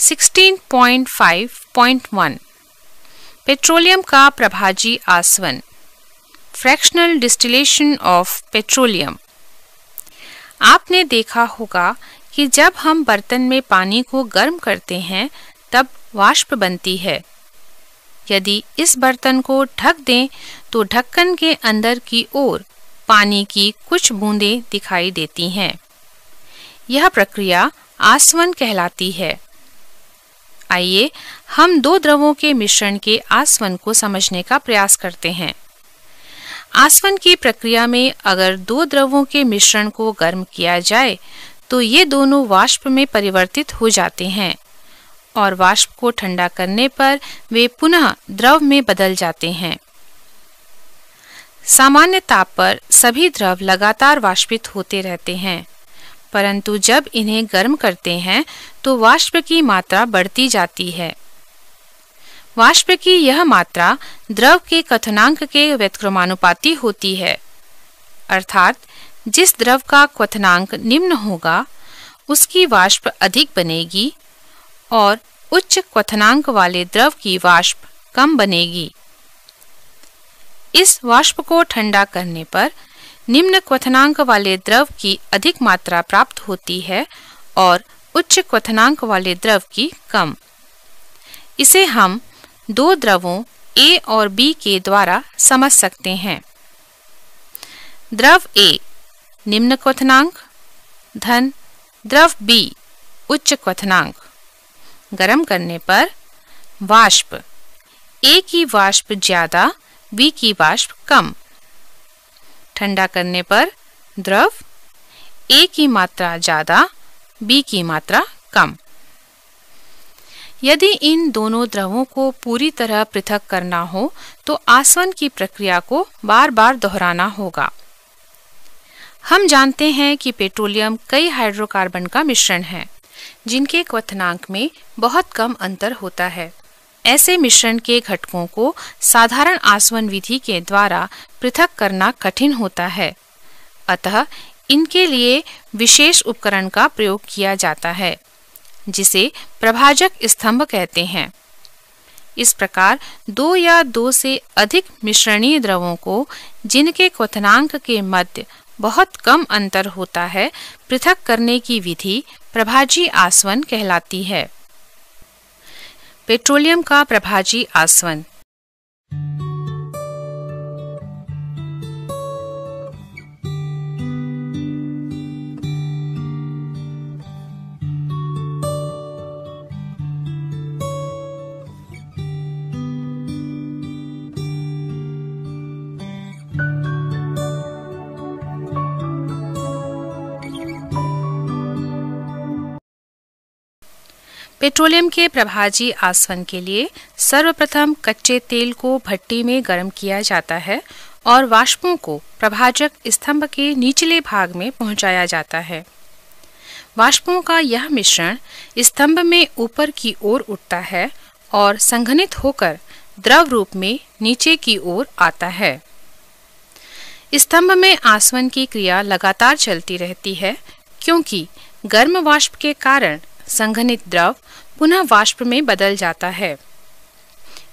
16.5.1 petroleum का प्रभाजी आसवन fractional distillation of petroleum आपने देखा होगा कि जब हम बर्तन में पानी को गर्म करते हैं तब वाष्प बनती है यदि इस बर्तन को ढक दें तो ढक्कन के अंदर की ओर पानी की कुछ बूंदें दिखाई देती हैं यह प्रक्रिया आसवन कहलाती है आइए हम दो द्रवों के मिश्रण के आसवन को समझने का प्रयास करते हैं आसवन की प्रक्रिया में अगर दो द्रवों के मिश्रण को गर्म किया जाए तो ये दोनों वाष्प में परिवर्तित हो जाते हैं और वाष्प को ठंडा करने पर वे पुनः द्रव में बदल जाते हैं सामान्य ताप पर सभी द्रव लगातार वाष्पित होते रहते हैं परंतु जब इन्हें गर्म करते हैं तो वाष्प की मात्रा बढ़ती जाती है वाष्प की यह मात्रा द्रव के कथनांक के व्यक्रमानुपाती होती है अर्थात जिस द्रव का क्वनांक निम्न होगा उसकी वाष्प अधिक बनेगी और उच्च क्वनांक वाले द्रव की वाष्प कम बनेगी इस वाष्प को ठंडा करने पर निम्न क्वथनांक वाले द्रव की अधिक मात्रा प्राप्त होती है और उच्च क्वथनांक वाले द्रव की कम इसे हम दो द्रवों ए और बी के द्वारा समझ सकते हैं द्रव ए निम्न क्वथनांक धन द्रव बी उच्च क्वथनांक गर्म करने पर वाष्प ए की वाष्प ज्यादा बी की वाष्प कम ठंडा करने पर द्रव ए की मात्रा ज़्यादा बी की मात्रा कम यदि इन दोनों द्रवों को पूरी तरह पृथक करना हो तो आसवन की प्रक्रिया को बार बार दोहराना होगा हम जानते हैं कि पेट्रोलियम कई हाइड्रोकार्बन का मिश्रण है जिनके क्वथनांक में बहुत कम अंतर होता है ऐसे मिश्रण के घटकों को साधारण आसवन विधि के द्वारा पृथक करना कठिन होता है अतः इनके लिए विशेष उपकरण का प्रयोग किया जाता है जिसे प्रभाजक स्तंभ कहते हैं इस प्रकार दो या दो से अधिक मिश्रणीय द्रवों को जिनके क्वथनांक के मध्य बहुत कम अंतर होता है पृथक करने की विधि प्रभाजी आसवन कहलाती है पेट्रोलियम का प्रभाजी आसवन पेट्रोलियम के प्रभाजी आसवन के लिए सर्वप्रथम कच्चे तेल को भट्टी में गर्म किया जाता है और वाष्पों को प्रभाजक स्तंभ के निचले भाग में पहुंचाया जाता है वाष्पों का यह मिश्रण स्तंभ में ऊपर की ओर उठता है और संघनित होकर द्रव रूप में नीचे की ओर आता है स्तंभ में आसवन की क्रिया लगातार चलती रहती है क्योंकि गर्म वाष्प के कारण संघनित द्रव पुनः वाष्प में बदल जाता है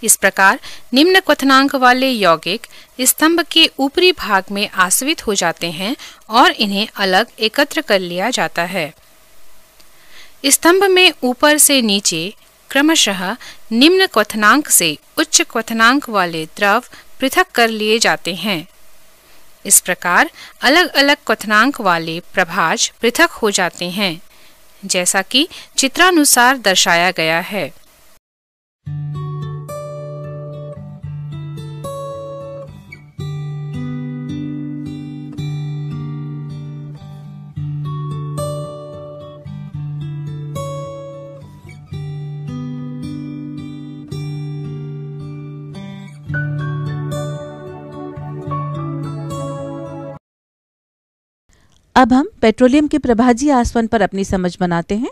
इस प्रकार निम्न क्वथनांक वाले यौगिक स्तंभ के ऊपरी भाग में आश्रित हो जाते हैं और इन्हें अलग एकत्र कर लिया जाता है स्तंभ में ऊपर से नीचे क्रमशः निम्न क्वथनांक से उच्च क्वथनांक वाले द्रव पृथक कर लिए जाते हैं इस प्रकार अलग अलग क्वथनांक वाले प्रभाज पृथक हो जाते हैं जैसा कि चित्रानुसार दर्शाया गया है अब हम पेट्रोलियम के प्रभाजी आसवन पर अपनी समझ बनाते हैं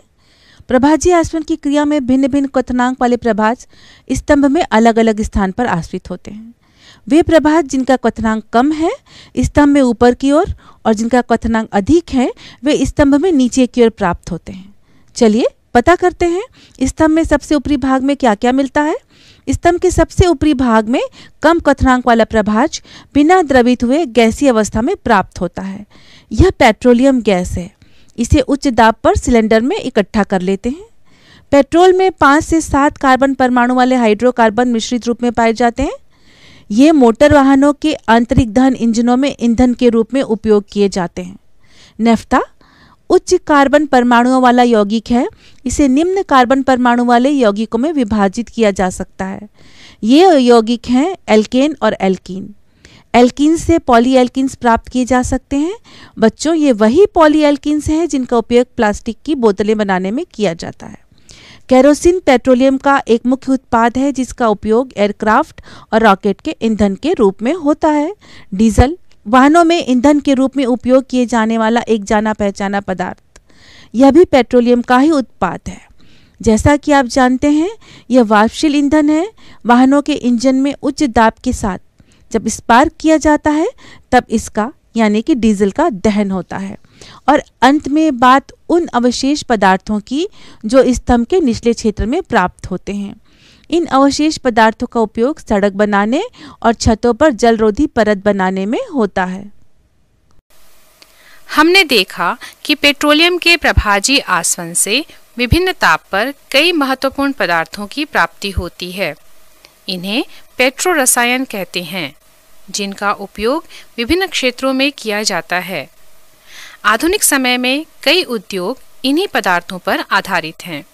प्रभाजी आसवन की क्रिया में भिन्न भिन्न क्वनांक वाले प्रभाज स्तंभ में अलग अलग स्थान पर आश्रित होते हैं वे प्रभाज जिनका क्वनांक कम है स्तंभ में ऊपर की ओर और, और जिनका क्वनांक अधिक है वे स्तंभ में नीचे की ओर प्राप्त होते हैं चलिए पता करते हैं स्तंभ में सबसे ऊपरी भाग में क्या क्या मिलता है स्तंभ के सबसे ऊपरी भाग में कम कथनांक वाला प्रभाज बिना द्रवित हुए गैसी अवस्था में प्राप्त होता है यह पेट्रोलियम गैस है इसे उच्च दाब पर सिलेंडर में इकट्ठा कर लेते हैं पेट्रोल में पाँच से सात कार्बन परमाणु वाले हाइड्रोकार्बन मिश्रित रूप में पाए जाते हैं ये मोटर वाहनों के आंतरिक दहन इंजनों में ईंधन के रूप में उपयोग किए जाते हैं नेफ्ता उच्च कार्बन परमाणुओं वाला यौगिक है इसे निम्न कार्बन परमाणु वाले यौगिकों में विभाजित किया जा सकता है ये यौगिक हैं एल्केन और एल्कीन एल्किन्स से पॉली एल्किन्स प्राप्त किए जा सकते हैं बच्चों ये वही पॉली एल्किन्स हैं जिनका उपयोग प्लास्टिक की बोतलें बनाने में किया जाता है कैरोसिन पेट्रोलियम का एक मुख्य उत्पाद है जिसका उपयोग एयरक्राफ्ट और रॉकेट के ईंधन के रूप में होता है डीजल वाहनों में ईंधन के रूप में उपयोग किए जाने वाला एक जाना पहचाना पदार्थ यह भी पेट्रोलियम का ही उत्पाद है जैसा कि आप जानते हैं यह वाष्पशील ईंधन है वाहनों के इंजन में उच्च दाब के साथ जब स्पार्क किया जाता है तब इसका यानी कि डीजल का दहन होता है और अंत में बात उन अवशेष पदार्थों की जो स्तंभ के निचले क्षेत्र में प्राप्त होते हैं इन अवशेष पदार्थों का उपयोग सड़क बनाने और छतों पर जलरोधी परत बनाने में होता है हमने देखा कि पेट्रोलियम के प्रभाजी आसवन से विभिन्न ताप पर कई महत्वपूर्ण पदार्थों की प्राप्ति होती है इन्हें पेट्रो रसायन कहते हैं जिनका उपयोग विभिन्न क्षेत्रों में किया जाता है आधुनिक समय में कई उद्योग इन्हीं पदार्थों पर आधारित हैं